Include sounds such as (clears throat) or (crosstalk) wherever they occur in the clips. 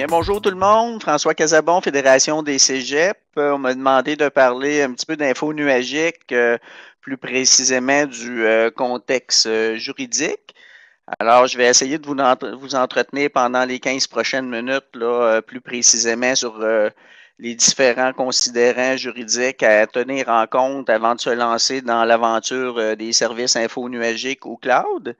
Bien, bonjour tout le monde. François Casabon, Fédération des Cégeps. Euh, on m'a demandé de parler un petit peu d'info nuagiques, euh, plus précisément du euh, contexte juridique. Alors, je vais essayer de vous, vous entretenir pendant les 15 prochaines minutes, plus précisément sur les différents considérants juridiques à tenir en compte avant de se lancer dans l'aventure des services info nuagiques ou cloud.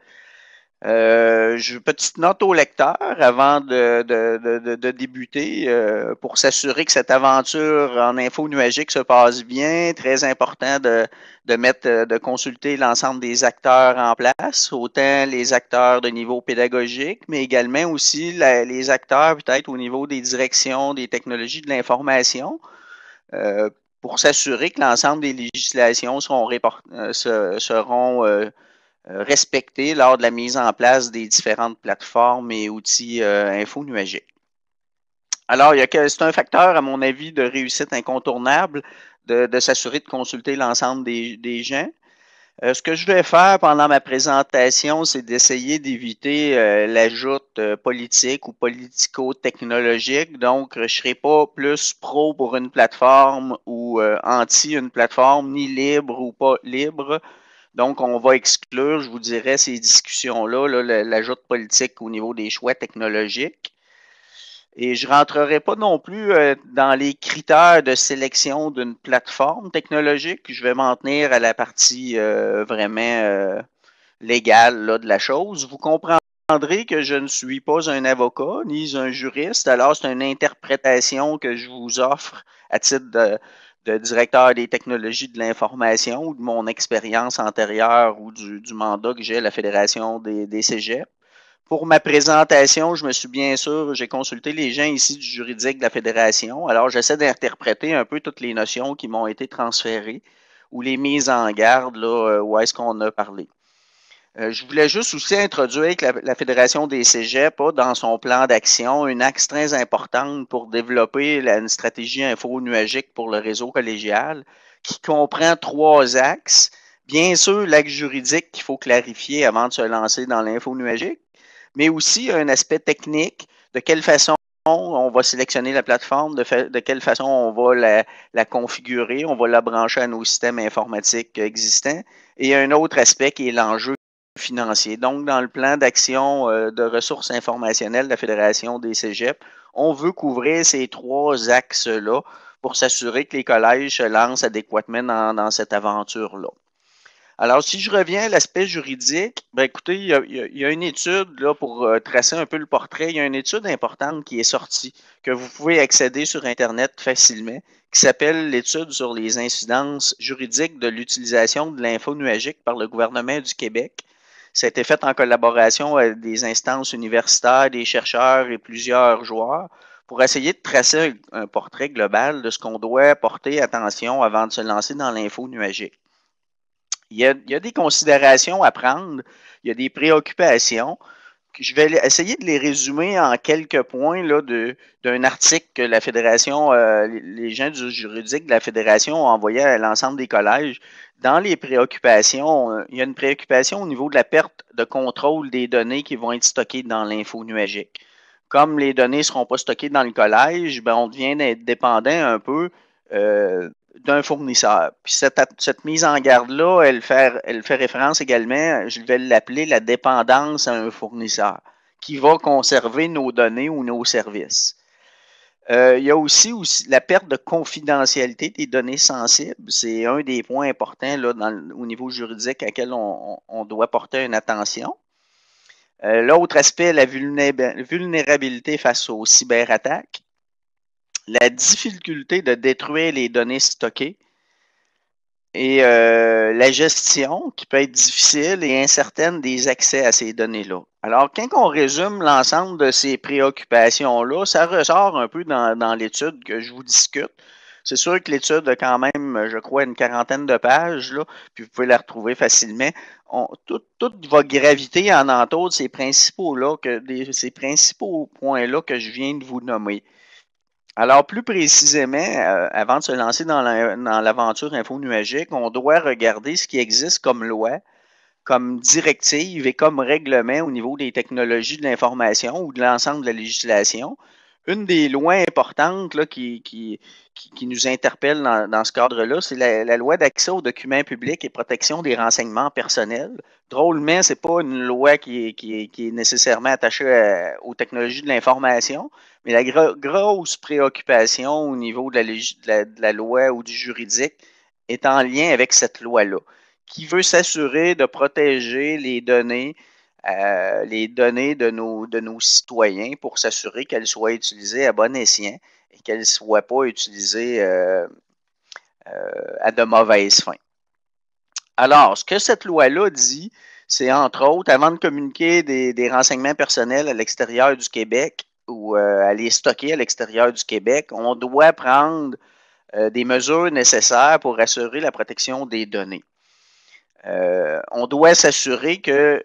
Euh, je, petite note au lecteur avant de, de, de, débuter euh, pour s'assurer que cette aventure en info nuagique se passe bien. Très important de, de mettre, euh, de consulter l'ensemble des acteurs en place, autant les acteurs de niveau pédagogique, mais également aussi les acteurs peut-être au niveau des directions des technologies de l'information. Euh, pour s'assurer que l'ensemble des législations seront, seront euh, respecter lors de la mise en place des différentes plateformes et outils euh, info Alors, c'est un facteur, à mon avis, de réussite incontournable de, s'assurer de consulter l'ensemble des, gens. Euh, ce que je vais faire pendant ma présentation, c'est d'essayer d'éviter l'ajout politique ou politico-technologique. Donc, je ne serai pas plus pro pour une plateforme ou anti une plateforme, ni libre ou pas libre. Donc, on va exclure, je vous dirais, ces discussions-là, l'ajout politique au niveau des choix technologiques. Et je ne rentrerai pas non plus euh, dans les critères de sélection d'une plateforme technologique. Je vais m'en tenir à la partie euh, vraiment euh, légale de la chose. Vous comprendrez que je ne suis pas un avocat ni un juriste, alors c'est une interprétation que je vous offre à titre de, de directeur des technologies de l'information ou de mon expérience antérieure ou du, mandat que j'ai à la Fédération des, des cégeps. Pour ma présentation, je me suis bien sûr, j'ai consulté les gens ici du juridique de la Fédération. Alors, j'essaie d'interpréter un peu toutes les notions qui m'ont été transférées ou les mises en garde, là, euh, où est-ce qu'on a parlé. Euh, je voulais juste aussi introduire que la, Fédération des cégeps a dans son plan d'action une axe très importante pour développer une stratégie info-nuagique pour le réseau collégial qui comprend trois axes. Bien sûr, l'axe juridique qu'il faut clarifier avant de se lancer dans l'info-nuagique, mais aussi un aspect technique, de quelle façon on va sélectionner la plateforme, de, quelle façon on va la, configurer, on va la brancher à nos systèmes informatiques existants. Et un autre aspect qui est l'enjeu financier. Donc, dans le plan d'action euh, de ressources informationnelles de la Fédération des cégeps, on veut couvrir ces trois axes-là pour s'assurer que les collèges se lancent adéquatement dans, cette aventure-là. Alors, si je reviens à l'aspect juridique, ben écoutez, il y, a, une étude là, pour euh, tracer un peu le portrait. Il y a une étude importante qui est sortie, que vous pouvez accéder sur Internet facilement, qui s'appelle l'étude sur les incidences juridiques de l'utilisation de l'info nuagique par le gouvernement du Québec. Ça a été fait en collaboration avec euh, des instances universitaires, des chercheurs et plusieurs joueurs pour essayer de tracer un portrait global de ce qu'on doit porter attention avant de se lancer dans l'info nuagique. Il y, a, il y, a, des considérations à prendre, il y a des préoccupations, je vais essayer de les résumer en quelques points là, d'un article que la Fédération, euh, les gens du juridique de la Fédération ont envoyé à l'ensemble des collèges. Dans les préoccupations, euh, il y a une préoccupation au niveau de la perte de contrôle des données qui vont être stockées dans l'info nuagique. Comme les données ne seront pas stockées dans le collège, ben, on devient dépendant un peu euh, d'un fournisseur. Puis cette, mise en garde-là, elle fait, référence également, je vais l'appeler la dépendance à un fournisseur qui va conserver nos données ou nos services. Euh, il y a aussi, la perte de confidentialité des données sensibles. C'est un des points importants au niveau juridique à laquelle on, doit porter une attention. Euh, l'autre aspect, la vulnérabilité face aux cyberattaques la difficulté de détruire les données stockées et euh, la gestion qui peut être difficile et incertaine des accès à ces données-là. Alors, quand on résume l'ensemble de ces préoccupations-là, ça ressort un peu dans, l'étude que je vous discute. C'est sûr que l'étude a quand même, je crois, une quarantaine de pages, puis vous pouvez la retrouver facilement. On, tout, va graviter en entour de ces principaux-là, ces principaux points-là que je viens de vous nommer. Alors, plus précisément, euh, avant de se lancer dans l'aventure info infonuagique, on doit regarder ce qui existe comme loi, comme directive et comme règlement au niveau des technologies de l'information ou de l'ensemble de la législation une des lois importantes qui, nous interpelle dans, ce cadre-là, c'est la, loi d'accès aux documents publics et protection des renseignements personnels. Drôlement, ce n'est pas une loi qui, est, nécessairement attachée aux technologies de l'information, mais la grosse préoccupation au niveau de la, loi ou du juridique est en lien avec cette loi-là, qui veut s'assurer de protéger les données euh, les données de nos, de nos citoyens pour s'assurer qu'elles soient utilisées à bon escient et qu'elles ne soient pas utilisées euh, euh, à de mauvaises fins. Alors, ce que cette loi-là dit, c'est entre autres, avant de communiquer des, des renseignements personnels à l'extérieur du Québec ou à les stocker à l'extérieur du Québec, on doit prendre des mesures nécessaires pour assurer la protection des données. on doit s'assurer que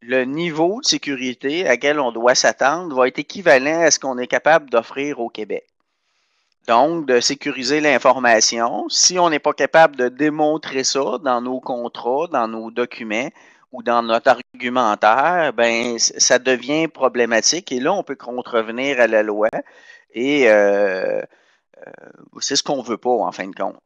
le niveau de sécurité à quel on doit s'attendre va être équivalent à ce qu'on est capable d'offrir au Québec. Donc, de sécuriser l'information. Si on n'est pas capable de démontrer ça dans nos contrats, dans nos documents ou dans notre argumentaire, ben, ça devient problématique. Et là, on peut contrevenir à la loi. Et euh, euh, c'est ce qu'on ne veut pas, en fin de compte.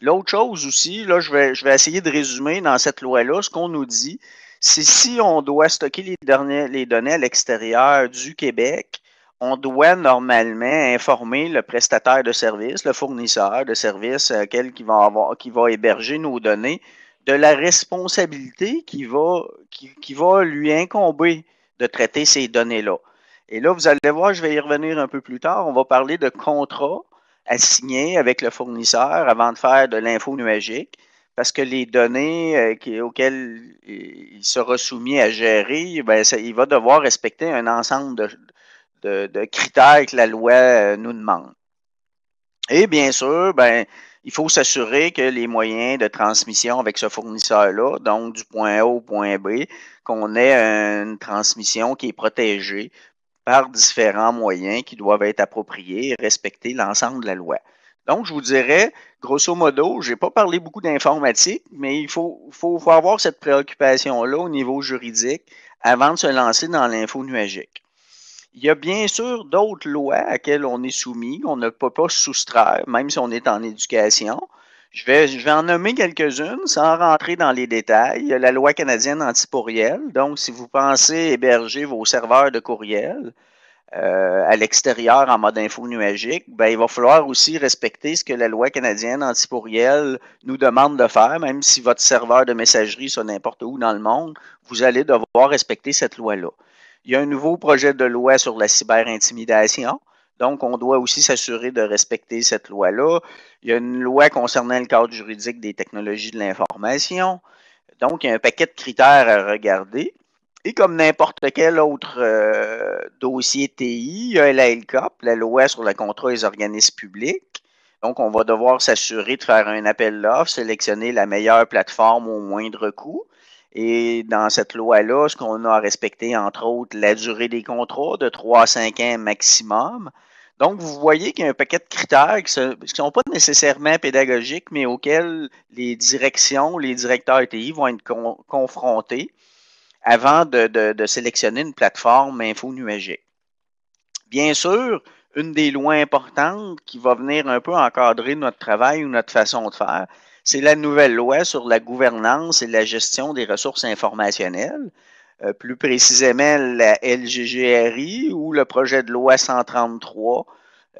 L'autre chose aussi, là, je vais essayer de résumer dans cette loi-là ce qu'on nous dit c'est si on doit stocker les, données, à l'extérieur du Québec, on doit normalement informer le prestataire de service, le fournisseur de service, euh, qui va, héberger nos données, de la responsabilité qui va, lui incomber de traiter ces données-là. Et là, vous allez voir, je vais y revenir un peu plus tard, on va parler de contrat à signer avec le fournisseur avant de faire de l'info nuagique parce que les données euh, auxquelles il sera soumis à gérer, ben, il va devoir respecter un ensemble de, critères que la loi euh, nous demande. Et bien sûr, ben, il faut s'assurer que les moyens de transmission avec ce fournisseur-là, donc du point A au point B, qu'on ait une transmission qui est protégée par différents moyens qui doivent être appropriés et respecter l'ensemble de la loi. Donc, je vous dirais, grosso modo, je n'ai pas parlé beaucoup d'informatique, mais il faut, avoir cette préoccupation-là au niveau juridique avant de se lancer dans l'info nuagique. Il y a bien sûr d'autres lois à quelles on est soumis, on ne peut pas se soustraire, même si on est en éducation. Je vais, en nommer quelques-unes sans rentrer dans les détails. la loi canadienne anti-pourriel. Donc, si vous pensez héberger vos serveurs de courriel, euh, à l'extérieur en mode info nuagique, ben, il va falloir aussi respecter ce que la loi canadienne anti nous demande de faire, même si votre serveur de messagerie soit n'importe où dans le monde, vous allez devoir respecter cette loi-là. Il y a un nouveau projet de loi sur la cyberintimidation. Donc, on doit aussi s'assurer de respecter cette loi-là. Il y a une loi concernant le cadre juridique des technologies de l'information. Donc, il y a un paquet de critères à regarder. Et comme n'importe quel autre euh, dossier TI, il y a la LCOP, la loi sur le contrat des organismes publics. Donc, on va devoir s'assurer de faire un appel d'offres, sélectionner la meilleure plateforme au moindre coût. Et dans cette loi-là, ce qu'on a à respecter, entre autres, la durée des contrats de 3 à 5 ans maximum. Donc, vous voyez qu'il y a un paquet de critères qui ne sont pas nécessairement pédagogiques, mais auxquels les directions, les directeurs TI vont être confrontés avant de, sélectionner une plateforme info nuagique. Bien sûr, une des lois importantes qui va venir un peu encadrer notre travail ou notre façon de faire, c'est la nouvelle loi sur la gouvernance et la gestion des ressources informationnelles, euh, plus précisément la LGGRI ou le projet de loi 133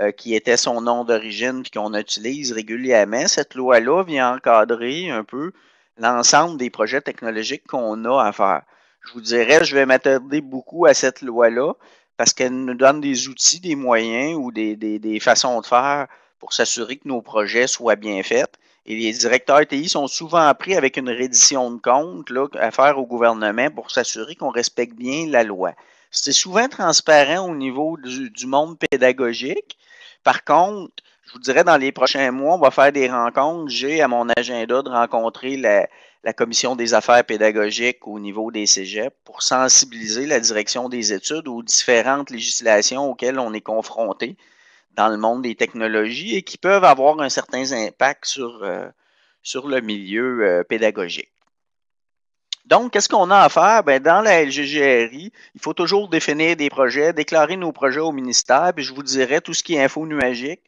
euh, qui était son nom d'origine puis qu'on utilise régulièrement. Cette loi-là vient encadrer un peu l'ensemble des projets technologiques qu'on a à faire je vous dirais, je vais m'attarder beaucoup à cette loi-là parce qu'elle nous donne des outils, des moyens ou des, des, des façons de faire pour s'assurer que nos projets soient bien faits. Et les directeurs TI sont souvent pris avec une reddition de compte là, à faire au gouvernement pour s'assurer qu'on respecte bien la loi. C'est souvent transparent au niveau du, du monde pédagogique. Par contre, je vous dirais, dans les prochains mois, on va faire des rencontres. J'ai à mon agenda de rencontrer la, la commission des affaires pédagogiques au niveau des cégeps pour sensibiliser la direction des études aux différentes législations auxquelles on est confronté dans le monde des technologies et qui peuvent avoir un certain impact sur, euh, sur le milieu euh, pédagogique. Donc, qu'est-ce qu'on a à faire? Ben, dans la LGGRI, il faut toujours définir des projets, déclarer nos projets au ministère, puis je vous dirai tout ce qui est info nuagique,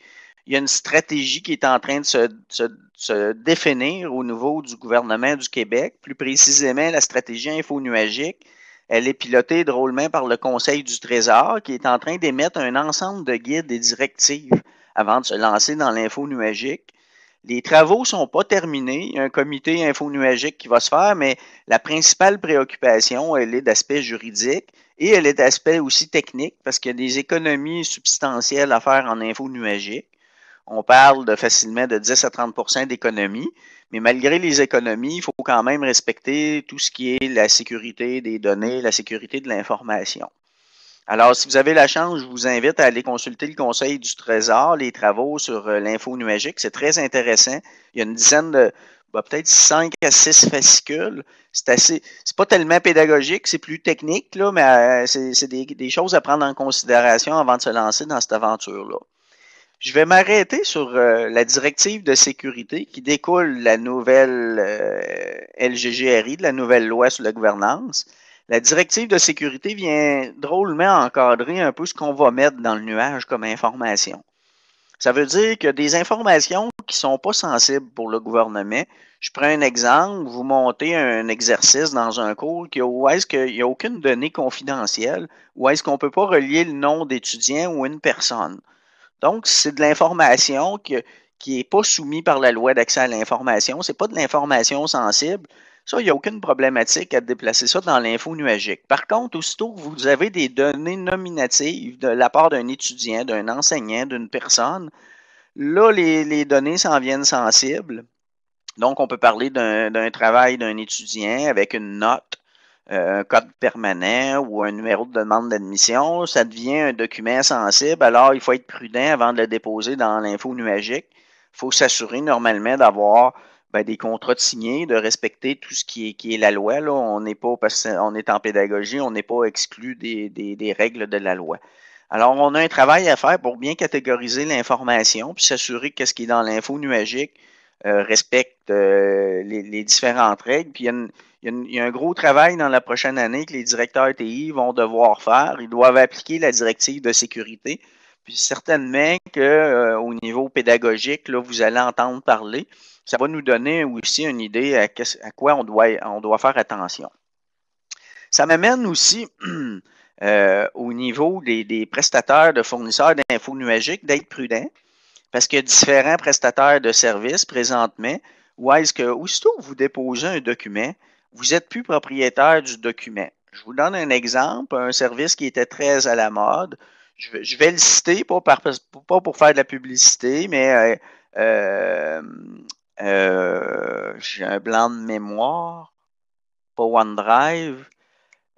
il y a une stratégie qui est en train de se, définir au niveau du gouvernement du Québec. Plus précisément, la stratégie infonuagique, elle est pilotée drôlement par le Conseil du Trésor qui est en train d'émettre un ensemble de guides et directives avant de se lancer dans l'info nuagique. Les travaux ne sont pas terminés. Il y a un comité infonuagique qui va se faire, mais la principale préoccupation, elle est d'aspect juridique et elle est d'aspect aussi technique parce qu'il y a des économies substantielles à faire en info on parle de facilement de 10 à 30 d'économies. Mais malgré les économies, il faut quand même respecter tout ce qui est la sécurité des données, la sécurité de l'information. Alors, si vous avez la chance, je vous invite à aller consulter le Conseil du Trésor, les travaux sur euh, l'info numérique, C'est très intéressant. Il y a une dizaine de, bah, peut-être 5 à 6 fascicules. C'est assez, c'est pas tellement pédagogique, c'est plus technique, là, mais euh, c'est, des choses à prendre en considération avant de se lancer dans cette aventure-là. Je vais m'arrêter sur euh, la directive de sécurité qui découle de la nouvelle euh, LGGRI, de la nouvelle loi sur la gouvernance. La directive de sécurité vient drôlement encadrer un peu ce qu'on va mettre dans le nuage comme information. Ça veut dire que des informations qui ne sont pas sensibles pour le gouvernement, je prends un exemple, vous montez un exercice dans un cours qui, où est-ce qu'il n'y a aucune donnée confidentielle, où est-ce qu'on ne peut pas relier le nom d'étudiant ou une personne. Donc, c'est de l'information qui n'est pas soumise par la loi d'accès à l'information. Ce n'est pas de l'information sensible. Ça, il n'y a aucune problématique à déplacer ça dans l'info nuagique. Par contre, aussitôt que vous avez des données nominatives de la part d'un étudiant, d'un enseignant, d'une personne, là, les, les données s'en viennent sensibles. Donc, on peut parler d'un travail d'un étudiant avec une note un code permanent ou un numéro de demande d'admission, ça devient un document sensible. Alors, il faut être prudent avant de le déposer dans l'info nuagique. Il faut s'assurer normalement d'avoir ben, des contrats de signés, de respecter tout ce qui est, la loi. Là. On n'est pas, parce qu'on est en pédagogie, on n'est pas exclu des, règles de la loi. Alors, on a un travail à faire pour bien catégoriser l'information, puis s'assurer qu'est-ce qui est dans l'info nuagique, euh, respectent euh, les, différentes règles. Puis il y, a un gros travail dans la prochaine année que les directeurs TI vont devoir faire. Ils doivent appliquer la directive de sécurité. Puis certainement que euh, au niveau pédagogique, là, vous allez entendre parler. Ça va nous donner aussi une idée à, quoi on doit, faire attention. Ça m'amène aussi (clears throat) au niveau des, des, prestataires de fournisseurs d'infos nuagiques d'être prudents. Parce qu'il différents prestataires de services présentement où est-ce que, aussitôt que vous déposez un document, vous n'êtes plus propriétaire du document. Je vous donne un exemple, un service qui était très à la mode. Je vais, le citer, pas, pour faire de la publicité, mais euh, euh, euh, j'ai un blanc de mémoire, pas OneDrive,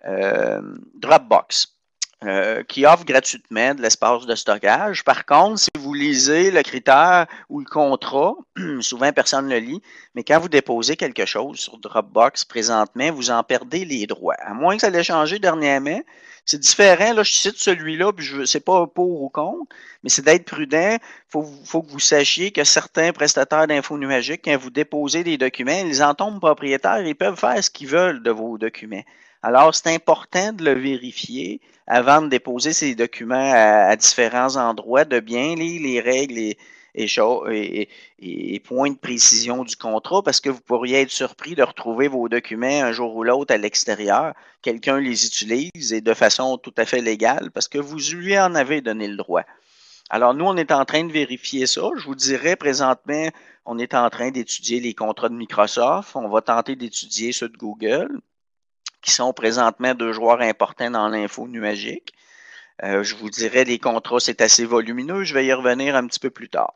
Dropbox. Euh, qui offre gratuitement de l'espace de stockage. Par contre, si vous lisez le critère ou le contrat, (clears throat) souvent personne ne le lit, mais quand vous déposez quelque chose sur Dropbox présentement, vous en perdez les droits. À moins que ça l'ait changé dernièrement, c'est différent. Là, je cite celui-là, puis je sais pas pour ou contre, mais c'est d'être prudent. Il faut, que vous sachiez que certains prestataires d'infos numériques quand vous déposez des documents, ils en tombent propriétaires, ils peuvent faire ce qu'ils veulent de vos documents. Alors, c'est important de le vérifier avant de déposer ces documents à, différents endroits, de bien lire les règles et, et, points de précision du contrat parce que vous pourriez être surpris de retrouver vos documents un jour ou l'autre à l'extérieur. Quelqu'un les utilise et de façon tout à fait légale parce que vous lui en avez donné le droit. Alors, nous, on est en train de vérifier ça. Je vous dirais présentement, on est en train d'étudier les contrats de Microsoft. On va tenter d'étudier ceux de Google sont présentement deux joueurs importants dans l'info nuagique. Euh, je vous dirais, les contrats, c'est assez volumineux. Je vais y revenir un petit peu plus tard.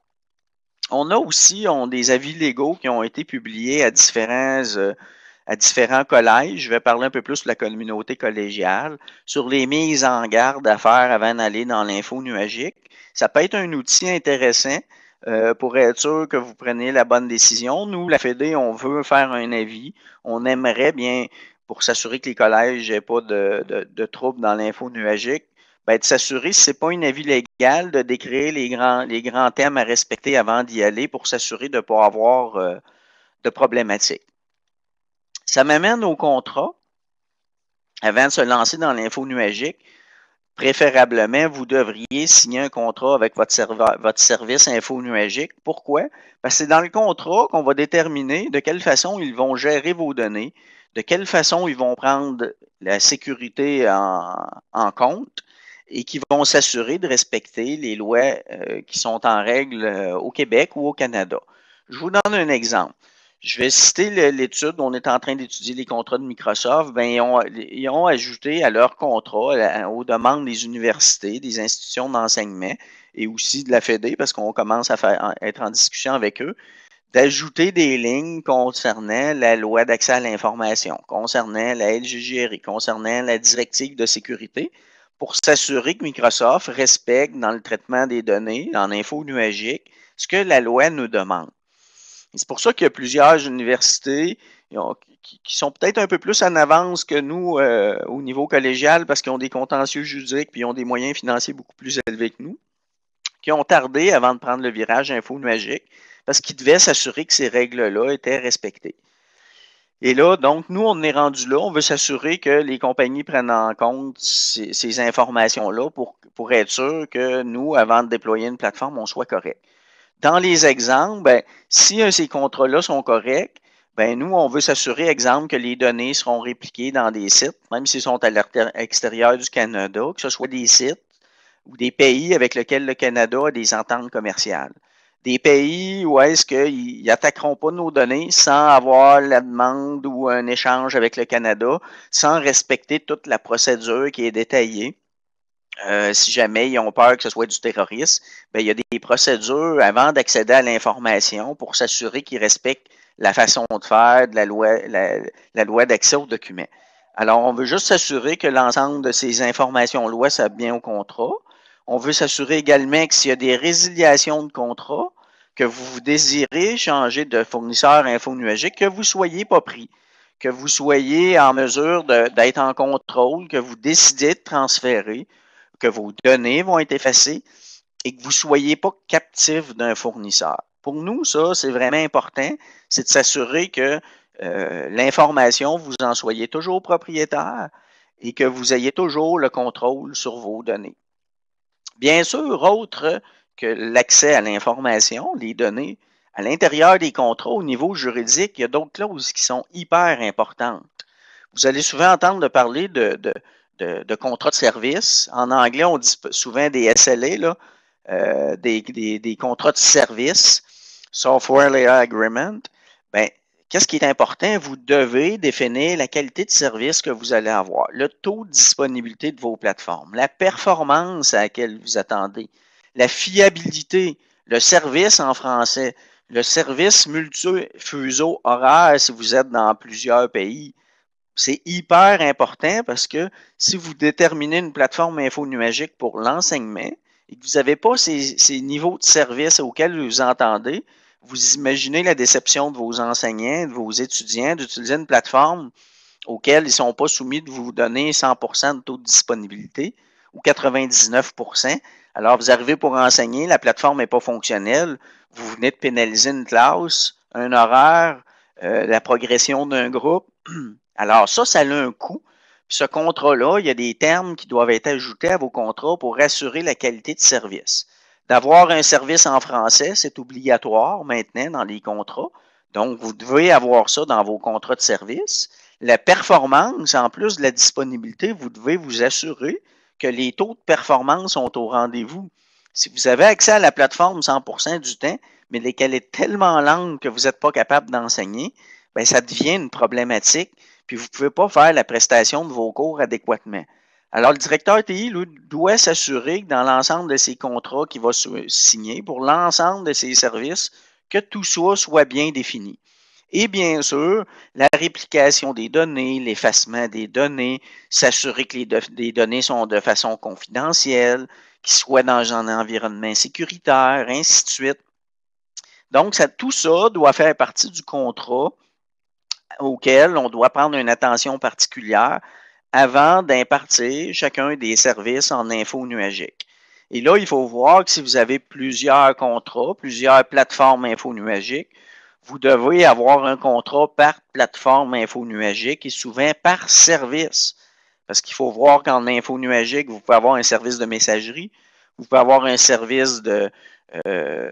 On a aussi des avis légaux qui ont été publiés à différents, euh, à différents collèges. Je vais parler un peu plus de la communauté collégiale sur les mises en garde à faire avant d'aller dans l'info nuagique. Ça peut être un outil intéressant. Euh, pour être sûr que vous prenez la bonne décision. Nous, la FED, on veut faire un avis. On aimerait bien pour s'assurer que les collèges n'aient pas de, troubles dans l'info nuagique, ben, de s'assurer, si ce n'est pas une avis légal, de décrire les grands, les grands thèmes à respecter avant d'y aller pour s'assurer de ne pas avoir euh, de problématiques. Ça m'amène au contrat. Avant de se lancer dans l'info nuagique, préférablement, vous devriez signer un contrat avec votre, votre service info nuagique. Pourquoi? Parce que c'est dans le contrat qu'on va déterminer de quelle façon ils vont gérer vos données, de quelle façon ils vont prendre la sécurité en, compte et qui vont s'assurer de respecter les lois euh, qui sont en règle euh, au Québec ou au Canada. Je vous donne un exemple. Je vais citer l'étude, on est en train d'étudier les contrats de Microsoft. Ben, ils, ont, ajouté à leurs contrats, aux demandes des universités, des institutions d'enseignement et aussi de la FEDE parce qu'on commence à, faire, à être en discussion avec eux, d'ajouter des lignes concernant la loi d'accès à l'information, concernant la LGGRI, concernant la directive de sécurité, pour s'assurer que Microsoft respecte dans le traitement des données, en info nuagique, ce que la loi nous demande. C'est pour ça qu'il y a plusieurs universités qui sont peut-être un peu plus en avance que nous euh, au niveau collégial parce qu'ils ont des contentieux juridiques et ont des moyens financiers beaucoup plus élevés que nous, qui ont tardé avant de prendre le virage info nuagique parce qu'ils devaient s'assurer que ces règles-là étaient respectées. Et là, donc, nous, on est rendu là. On veut s'assurer que les compagnies prennent en compte ces, informations-là pour, être sûr que nous, avant de déployer une plateforme, on soit correct. Dans les exemples, ben, si ces contrats-là sont corrects, ben, nous, on veut s'assurer, exemple, que les données seront répliquées dans des sites, même s'ils sont à l'extérieur du Canada, que ce soit des sites ou des pays avec lesquels le Canada a des ententes commerciales des pays où est-ce qu'ils attaqueront pas nos données sans avoir la demande ou un échange avec le Canada, sans respecter toute la procédure qui est détaillée. Euh, si jamais ils ont peur que ce soit du terrorisme, ben il y a des procédures avant d'accéder à l'information pour s'assurer qu'ils respectent la façon de faire de la loi, la, loi d'accès aux documents. Alors, on veut juste s'assurer que l'ensemble de ces informations loi ça bien au contrat. On veut s'assurer également que s'il y a des résiliations de contrat, que vous désirez changer de fournisseur info nuagique, que vous soyez pas pris, que vous soyez en mesure d'être en contrôle, que vous décidez de transférer, que vos données vont être effacées et que vous ne soyez pas captif d'un fournisseur. Pour nous, ça, c'est vraiment important, c'est de s'assurer que euh, l'information, vous en soyez toujours propriétaire et que vous ayez toujours le contrôle sur vos données. Bien sûr, autre que l'accès à l'information, les données, à l'intérieur des contrats, au niveau juridique, il y a d'autres clauses qui sont hyper importantes. Vous allez souvent entendre parler de, de, de, de contrats de service. En anglais, on dit souvent des SLA, là, euh, des, des, contrats de service, Software Layer Agreement. Bien, Qu'est-ce qui est important? Vous devez définir la qualité de service que vous allez avoir, le taux de disponibilité de vos plateformes, la performance à laquelle vous attendez, la fiabilité, le service en français, le service multifuseau horaire si vous êtes dans plusieurs pays. C'est hyper important parce que si vous déterminez une plateforme infonumagique pour l'enseignement et que vous n'avez pas ces, niveaux de service auxquels vous entendez, vous imaginez la déception de vos enseignants, de vos étudiants d'utiliser une plateforme auxquelles ils ne sont pas soumis de vous donner 100 de taux de disponibilité ou 99 Alors, vous arrivez pour enseigner, la plateforme n'est pas fonctionnelle, vous venez de pénaliser une classe, un horaire, euh, la progression d'un groupe. (clears throat) Alors, ça, ça a un coût. ce contrat-là, il y a des termes qui doivent être ajoutés à vos contrats pour assurer la qualité de service d'avoir un service en français, c'est obligatoire maintenant dans les contrats. Donc, vous devez avoir ça dans vos contrats de service. La performance, en plus de la disponibilité, vous devez vous assurer que les taux de performance sont au rendez-vous. Si vous avez accès à la plateforme 100% du temps, mais qu'elle est tellement lente que vous n'êtes pas capable d'enseigner, ben ça devient une problématique, puis vous ne pouvez pas faire la prestation de vos cours adéquatement. Alors, le directeur TI doit s'assurer que dans l'ensemble de ses contrats qu'il va signer pour l'ensemble de ses services, que tout ça soit bien défini. Et bien sûr, la réplication des données, l'effacement des données, s'assurer que les, données sont de façon confidentielle, qu'ils soient dans un environnement sécuritaire, ainsi de suite. Donc, tout ça doit faire partie du contrat auquel on doit prendre une attention particulière avant d'impartir chacun des services en info nuagique. Et là, il faut voir que si vous avez plusieurs contrats, plusieurs plateformes info nuagiques, vous devez avoir un contrat par plateforme info nuagique et souvent par service. Parce qu'il faut voir qu'en info nuagique, vous pouvez avoir un service de messagerie, vous pouvez avoir un service de, euh,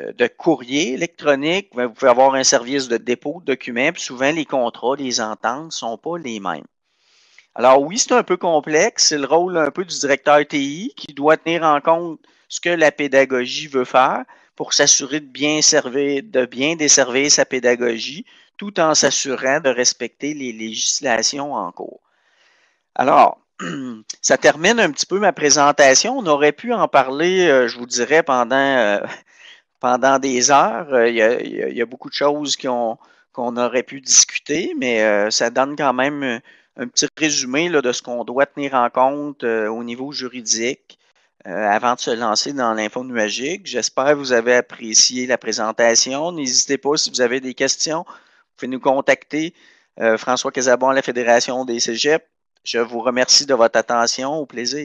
de courrier électronique, vous pouvez avoir un service de dépôt de documents, puis souvent les contrats, les ententes ne sont pas les mêmes. Alors oui, c'est un peu complexe. C'est le rôle un peu du directeur TI qui doit tenir en compte ce que la pédagogie veut faire pour s'assurer de bien de bien desservir sa pédagogie, tout en s'assurant de respecter les législations en cours. Alors, (clears throat) ça termine un petit peu ma présentation. On aurait pu en parler, euh, je vous dirais, pendant, euh, (laughs) pendant des heures. Euh, il y, a, beaucoup de choses qu'on aurait pu discuter, mais ça donne quand même un petit résumé de ce qu'on doit tenir en compte euh, au niveau juridique euh, avant de se lancer dans l'info nuagique. J'espère que vous avez apprécié la présentation. N'hésitez pas si vous avez des questions, vous pouvez nous contacter. Euh, François Casabon, la Fédération des Cégeps. Je vous remercie de votre attention. Au plaisir.